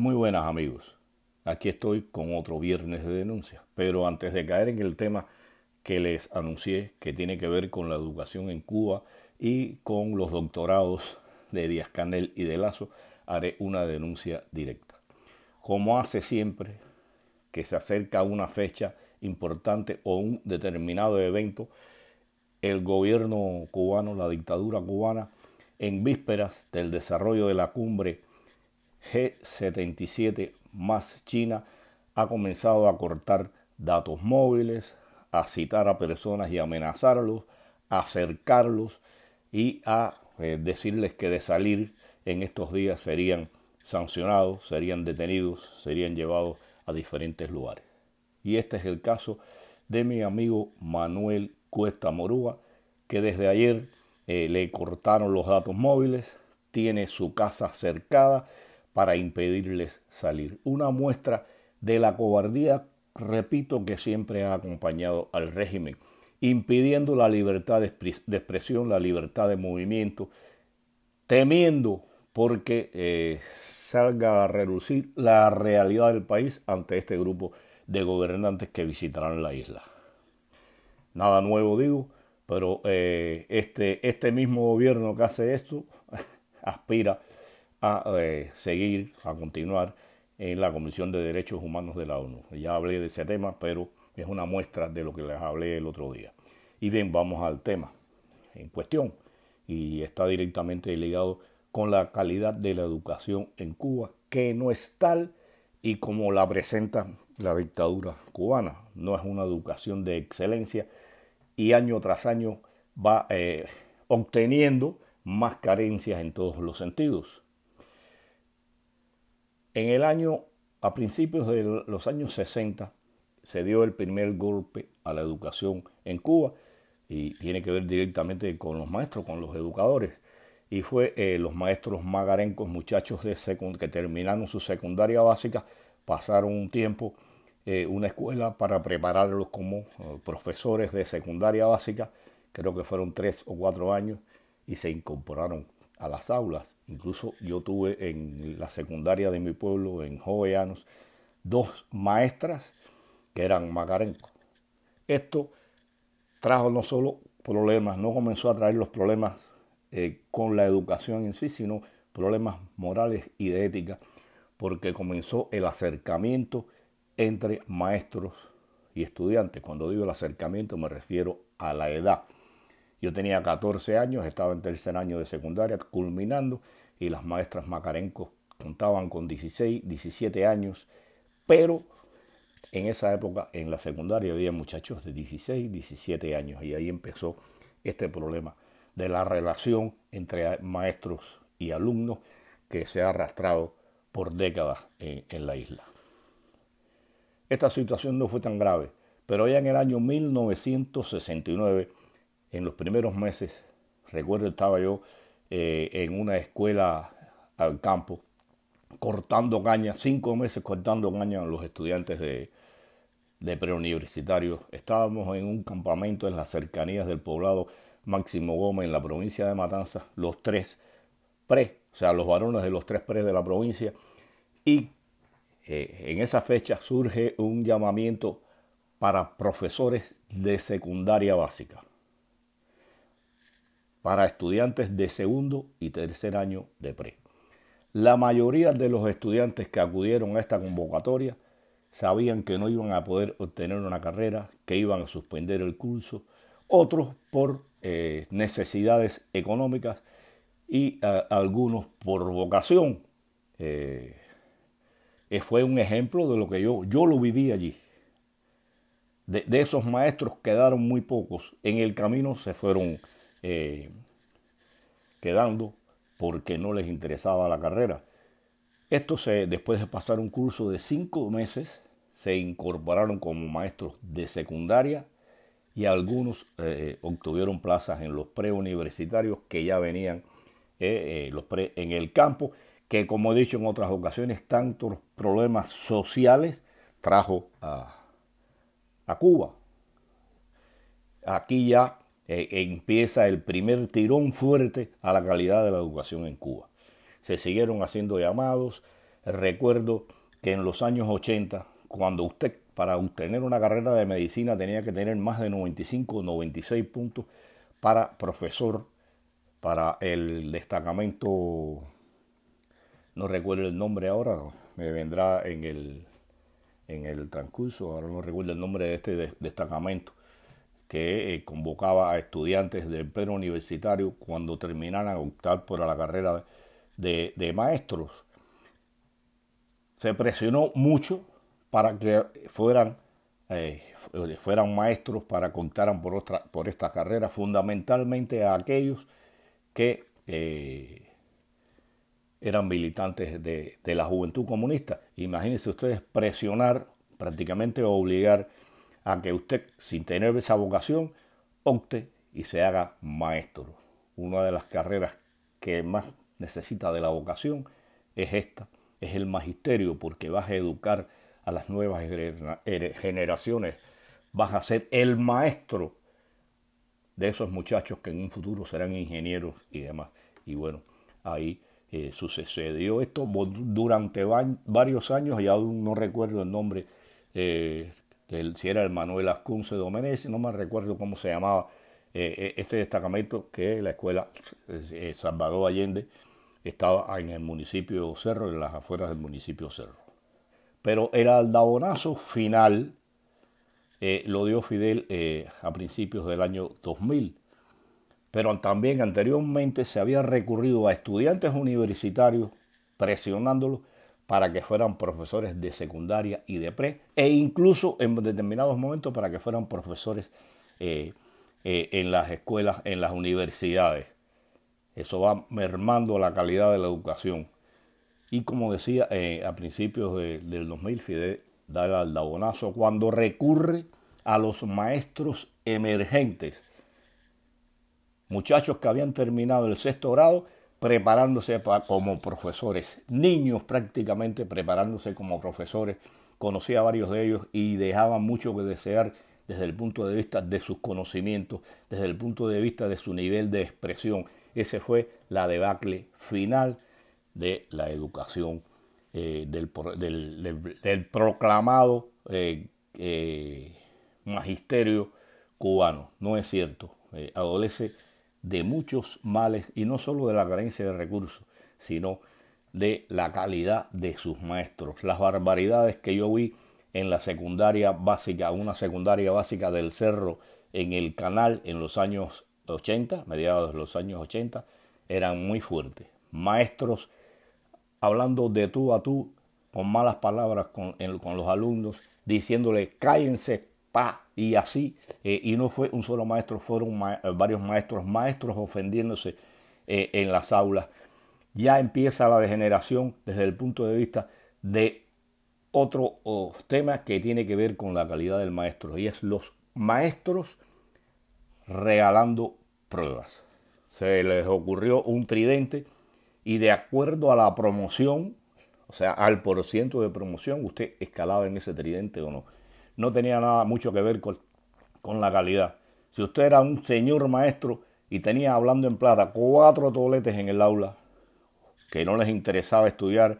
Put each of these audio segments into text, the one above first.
Muy buenas amigos, aquí estoy con otro viernes de denuncia, pero antes de caer en el tema que les anuncié que tiene que ver con la educación en Cuba y con los doctorados de Díaz Canel y de Lazo, haré una denuncia directa. Como hace siempre que se acerca una fecha importante o un determinado evento, el gobierno cubano, la dictadura cubana, en vísperas del desarrollo de la cumbre G77 más China ha comenzado a cortar datos móviles, a citar a personas y amenazarlos, a acercarlos y a eh, decirles que de salir en estos días serían sancionados, serían detenidos, serían llevados a diferentes lugares. Y este es el caso de mi amigo Manuel Cuesta Morúa, que desde ayer eh, le cortaron los datos móviles, tiene su casa cercada para impedirles salir. Una muestra de la cobardía, repito, que siempre ha acompañado al régimen, impidiendo la libertad de expresión, la libertad de movimiento, temiendo porque eh, salga a relucir la realidad del país ante este grupo de gobernantes que visitarán la isla. Nada nuevo digo, pero eh, este, este mismo gobierno que hace esto aspira a eh, seguir, a continuar en la Comisión de Derechos Humanos de la ONU. Ya hablé de ese tema, pero es una muestra de lo que les hablé el otro día. Y bien, vamos al tema en cuestión y está directamente ligado con la calidad de la educación en Cuba, que no es tal y como la presenta la dictadura cubana. No es una educación de excelencia y año tras año va eh, obteniendo más carencias en todos los sentidos. En el año, a principios de los años 60, se dio el primer golpe a la educación en Cuba y tiene que ver directamente con los maestros, con los educadores. Y fue eh, los maestros magarencos, muchachos de que terminaron su secundaria básica, pasaron un tiempo en eh, una escuela para prepararlos como eh, profesores de secundaria básica, creo que fueron tres o cuatro años, y se incorporaron a las aulas. Incluso yo tuve en la secundaria de mi pueblo, en Joveanos, dos maestras que eran macarencos. Esto trajo no solo problemas, no comenzó a traer los problemas eh, con la educación en sí, sino problemas morales y de ética, porque comenzó el acercamiento entre maestros y estudiantes. Cuando digo el acercamiento me refiero a la edad. Yo tenía 14 años, estaba en tercer año de secundaria, culminando, y las maestras Macarenco contaban con 16, 17 años, pero en esa época en la secundaria había muchachos de 16, 17 años y ahí empezó este problema de la relación entre maestros y alumnos que se ha arrastrado por décadas en, la isla. Esta situación no fue tan grave, pero ya en el año 1969, en los primeros meses, recuerdo estaba yo eh, en una escuela al campo, cortando caña, cinco meses cortando caña a los estudiantes de, de preuniversitarios. Estábamos en un campamento en las cercanías del poblado Máximo Gómez, en la provincia de Matanzas, los tres pre, o sea, los varones de los tres pre de la provincia. Y eh, en esa fecha surge un llamamiento para profesores de secundaria básica para estudiantes de segundo y tercer año de pre. La mayoría de los estudiantes que acudieron a esta convocatoria sabían que no iban a poder obtener una carrera, que iban a suspender el curso, otros por eh, necesidades económicas y algunos por vocación. Eh, eh, fue un ejemplo de lo que yo, yo lo viví allí. De, de esos maestros quedaron muy pocos, en el camino se fueron eh, quedando porque no les interesaba la carrera. Estos, después de pasar un curso de cinco meses, se incorporaron como maestros de secundaria y algunos eh, obtuvieron plazas en los preuniversitarios que ya venían eh, los en el campo, que como he dicho en otras ocasiones, tantos problemas sociales trajo a, a Cuba. Aquí ya eh, empieza el primer tirón fuerte a la calidad de la educación en Cuba. Se siguieron haciendo llamados. Recuerdo que en los años 80, cuando usted para obtener una carrera de medicina tenía que tener más de 95 o 96 puntos para profesor, para el destacamento, no recuerdo el nombre ahora, me vendrá en el, en el transcurso, ahora no recuerdo el nombre de este destacamento que eh, convocaba a estudiantes del pleno universitario cuando terminaran a optar por la carrera de, maestros. Se presionó mucho para que fueran, eh, fueran maestros, para contaran por, otra, por esta carrera, fundamentalmente a aquellos que eh, eran militantes de, de, la juventud comunista. Imagínense ustedes presionar, prácticamente obligar a que usted, sin tener esa vocación, opte y se haga maestro. Una de las carreras que más necesita de la vocación es esta, es el magisterio, porque vas a educar a las nuevas eh, generaciones, vas a ser el maestro de esos muchachos que en un futuro serán ingenieros y demás. Y bueno, ahí eh, sucedió esto durante varios años, ya no recuerdo el nombre eh, si era el Manuel Ascunce Domenech, no me recuerdo cómo se llamaba eh, eh, este destacamento que la escuela eh, Salvador Allende estaba en el municipio Cerro, en las afueras del municipio Cerro. Pero el aldabonazo final lo dio Fidel a principios del año 2000 pero también anteriormente se había recurrido a estudiantes universitarios presionándolos para que fueran profesores de secundaria y de pre, e incluso en determinados momentos para que fueran profesores eh, eh, en las escuelas, en las universidades. Eso va mermando la calidad de la educación. Y como decía eh, a principios del 2000, Fidel da el aldabonazo cuando recurre a los maestros emergentes. Muchachos que habían terminado el sexto grado preparándose como profesores, niños prácticamente preparándose como profesores. Conocí a varios de ellos y dejaba mucho que desear desde el punto de vista de sus conocimientos, desde el punto de vista de su nivel de expresión. Ese fue la debacle final de la educación eh, del, proclamado eh, eh, magisterio cubano. No es cierto. adolece de muchos males y no solo de la carencia de recursos, sino de la calidad de sus maestros. Las barbaridades que yo vi en la secundaria básica, una secundaria básica del cerro en el canal en los años 80, mediados de los años 80, eran muy fuertes. Maestros hablando de tú a tú, con malas palabras con, los alumnos, diciéndole cállense, y así, eh, y no fue un solo maestro, fueron eh, varios maestros, maestros ofendiéndose eh, en las aulas. Ya empieza la degeneración desde el punto de vista de otro temas tema que tiene que ver con la calidad del maestro, y es los maestros regalando pruebas. Se les ocurrió un tridente y de acuerdo a la promoción, o sea, al por ciento de promoción, usted escalaba en ese tridente o no no tenía nada mucho que ver con, la calidad. Si usted era un señor maestro y tenía hablando en plata cuatro toletes en el aula que no les interesaba estudiar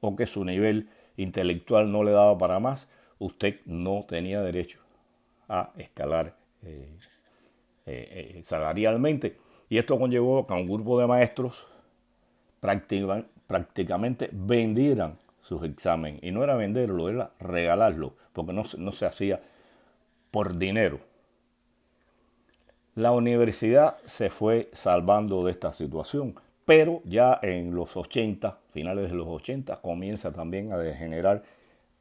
o que su nivel intelectual no le daba para más, usted no tenía derecho a escalar eh, eh, eh, salarialmente. Y esto conllevó que un grupo de maestros prácticamente vendieran sus exámenes. Y no era venderlo, era regalarlo, porque no, se hacía por dinero. La universidad se fue salvando de esta situación, pero ya en los 80, finales de los 80, comienza también a degenerar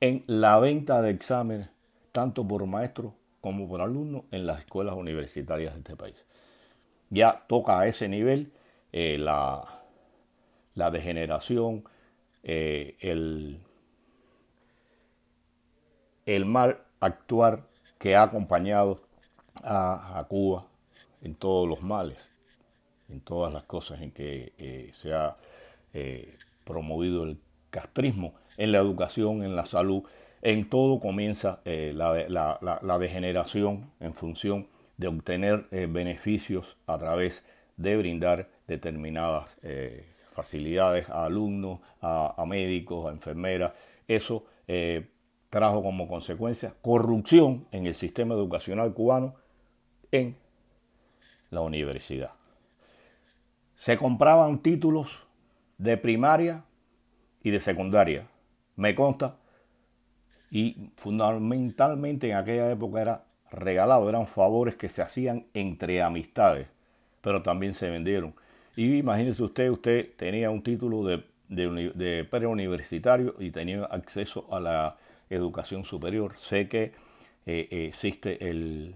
en la venta de exámenes, tanto por maestros como por alumnos, en las escuelas universitarias de este país. Ya toca a ese nivel eh, la, la degeneración, eh, el, mal actuar que ha acompañado a, Cuba en todos los males, en todas las cosas en que eh, se ha eh, promovido el castrismo, en la educación, en la salud, en todo comienza la, la, degeneración en función de obtener beneficios a través de brindar determinadas facilidades a alumnos, a, médicos, a enfermeras. Eso eh, trajo como consecuencia corrupción en el sistema educacional cubano en la universidad. Se compraban títulos de primaria y de secundaria, me consta, y fundamentalmente en aquella época era regalado, eran favores que se hacían entre amistades, pero también se vendieron. Y imagínese usted, usted tenía un título de, preuniversitario y tenía acceso a la educación superior. Sé que eh, eh, existe el,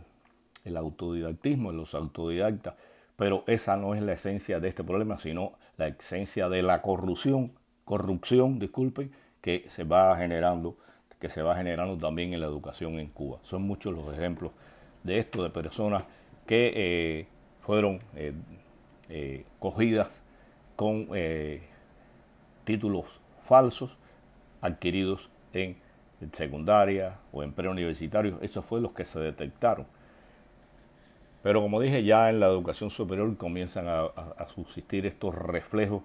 autodidactismo los autodidactas, pero esa no es la esencia de este problema, sino la esencia de la corrupción, corrupción, disculpen, que se va generando, que se va generando también en la educación en Cuba. Son muchos los ejemplos de esto, de personas que eh, fueron eh, cogidas con eh, títulos falsos adquiridos en secundaria o en preuniversitarios. Esos fue los que se detectaron. Pero como dije, ya en la educación superior comienzan a, subsistir estos reflejos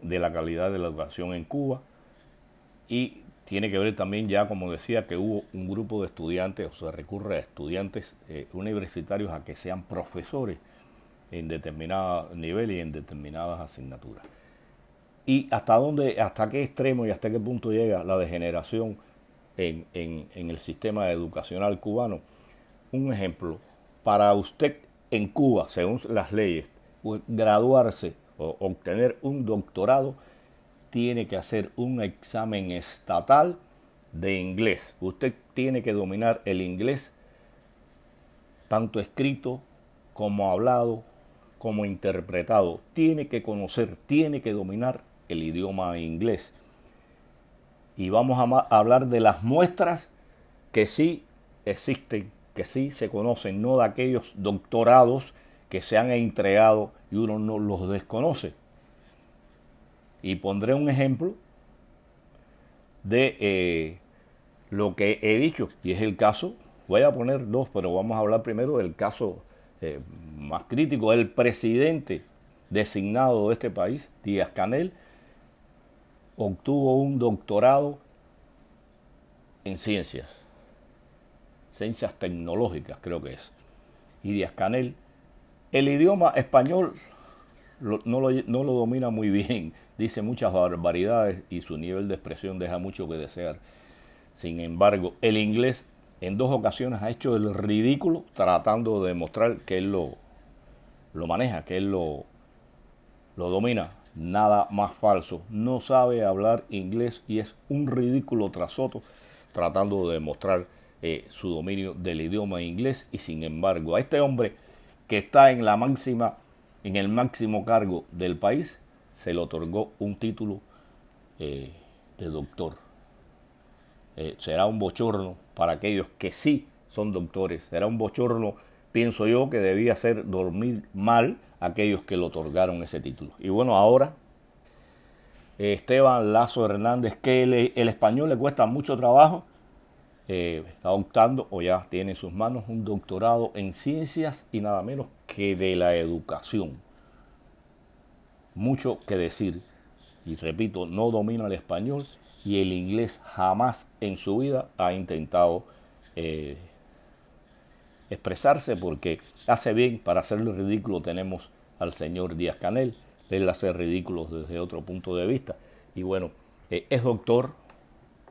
de la calidad de la educación en Cuba y tiene que ver también ya, como decía, que hubo un grupo de estudiantes, o se recurre a estudiantes eh, universitarios a que sean profesores en determinado nivel y en determinadas asignaturas. Y hasta dónde, hasta qué extremo y hasta qué punto llega la degeneración en, en el sistema educacional cubano. Un ejemplo, para usted en Cuba, según las leyes, pues, graduarse o obtener un doctorado, tiene que hacer un examen estatal de inglés. Usted tiene que dominar el inglés, tanto escrito como hablado, como interpretado, tiene que conocer, tiene que dominar el idioma inglés. Y vamos a hablar de las muestras que sí existen, que sí se conocen, no de aquellos doctorados que se han entregado y uno no los desconoce. Y pondré un ejemplo de eh, lo que he dicho, y es el caso, voy a poner dos, pero vamos a hablar primero del caso eh, más crítico, el presidente designado de este país, Díaz Canel, obtuvo un doctorado en ciencias, ciencias tecnológicas creo que es. Y Díaz Canel, el idioma español no, lo, no lo domina muy bien, dice muchas barbaridades y su nivel de expresión deja mucho que desear. Sin embargo, el inglés en dos ocasiones ha hecho el ridículo tratando de demostrar que él lo, lo maneja, que él lo, lo domina. Nada más falso. No sabe hablar inglés y es un ridículo tras otro tratando de demostrar eh, su dominio del idioma inglés. Y sin embargo, a este hombre que está en la máxima, en el máximo cargo del país, se le otorgó un título eh, de doctor eh, será un bochorno para aquellos que sí son doctores, será un bochorno, pienso yo, que debía hacer dormir mal aquellos que le otorgaron ese título. Y bueno, ahora eh, Esteban Lazo Hernández, que el, español le cuesta mucho trabajo, eh, está optando o ya tiene en sus manos un doctorado en ciencias y nada menos que de la educación. Mucho que decir. Y repito, no domina el español, y el inglés jamás en su vida ha intentado eh, expresarse porque hace bien, para hacerle ridículo tenemos al señor Díaz Canel, él hace ridículos desde otro punto de vista. Y bueno, eh, es doctor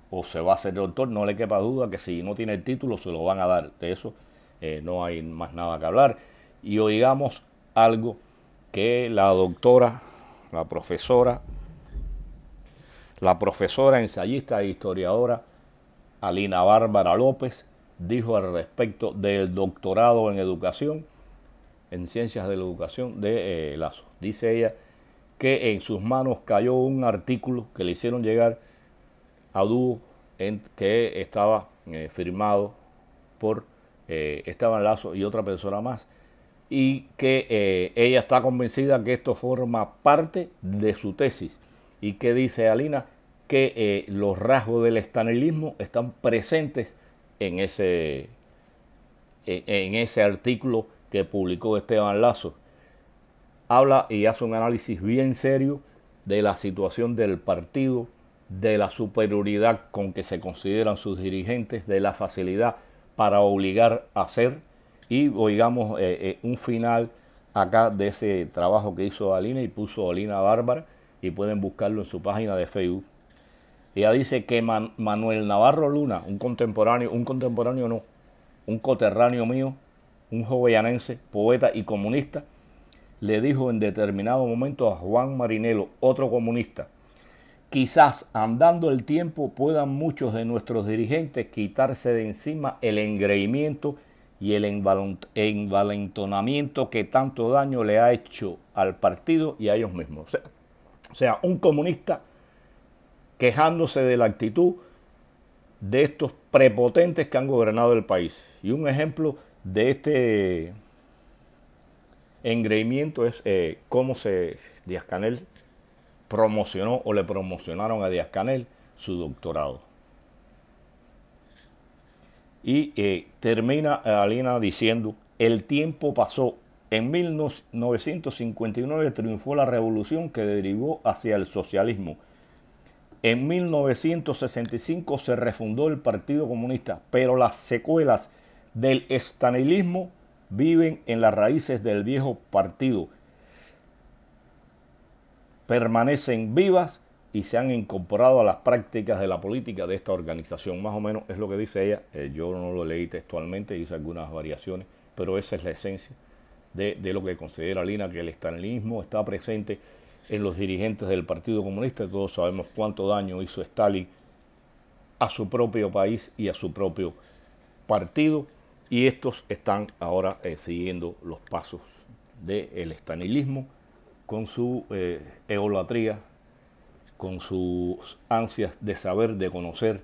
o se va a ser doctor, no le quepa duda que si no tiene el título se lo van a dar, de eso eh, no hay más nada que hablar. Y oigamos algo que la doctora, la profesora la profesora, ensayista e historiadora Alina Bárbara López dijo al respecto del doctorado en educación, en ciencias de la educación de eh, Lazo. Dice ella que en sus manos cayó un artículo que le hicieron llegar a dúo que estaba eh, firmado por eh, Lazo y otra persona más, y que eh, ella está convencida que esto forma parte de su tesis ¿Y qué dice Alina? Que eh, los rasgos del estanilismo están presentes en ese, en, ese artículo que publicó Esteban Lazo. Habla y hace un análisis bien serio de la situación del partido, de la superioridad con que se consideran sus dirigentes, de la facilidad para obligar a hacer y oigamos eh, eh, un final acá de ese trabajo que hizo Alina y puso Alina Bárbara y pueden buscarlo en su página de Facebook. Ella dice que Manuel Navarro Luna, un contemporáneo, un contemporáneo no, un coterráneo mío, un jovellanense, poeta y comunista, le dijo en determinado momento a Juan Marinelo, otro comunista, quizás andando el tiempo puedan muchos de nuestros dirigentes quitarse de encima el engreimiento y el envalentonamiento que tanto daño le ha hecho al partido y a ellos mismos. O sea, o sea, un comunista quejándose de la actitud de estos prepotentes que han gobernado el país. Y un ejemplo de este engreimiento es eh, cómo se Díaz Canel promocionó o le promocionaron a Díaz Canel su doctorado. Y eh, termina eh, Alina diciendo, el tiempo pasó en 1959 triunfó la revolución que derivó hacia el socialismo. En 1965 se refundó el Partido Comunista, pero las secuelas del estanilismo viven en las raíces del viejo partido. Permanecen vivas y se han incorporado a las prácticas de la política de esta organización. Más o menos es lo que dice ella. Eh, yo no lo leí textualmente, hice algunas variaciones, pero esa es la esencia de, lo que considera Lina que el estalinismo está presente en los dirigentes del Partido Comunista. Todos sabemos cuánto daño hizo Stalin a su propio país y a su propio partido. Y estos están ahora eh, siguiendo los pasos del estalinismo. estanilismo con su eh, eolatría, con sus ansias de saber, de conocer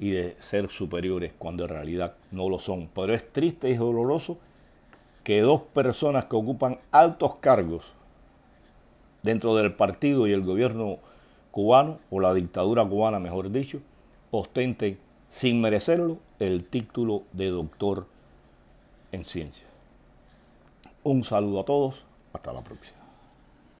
y de ser superiores cuando en realidad no lo son. Pero es triste y doloroso que dos personas que ocupan altos cargos dentro del partido y el gobierno cubano, o la dictadura cubana mejor dicho, ostenten sin merecerlo el título de doctor en ciencias. Un saludo a todos, hasta la próxima.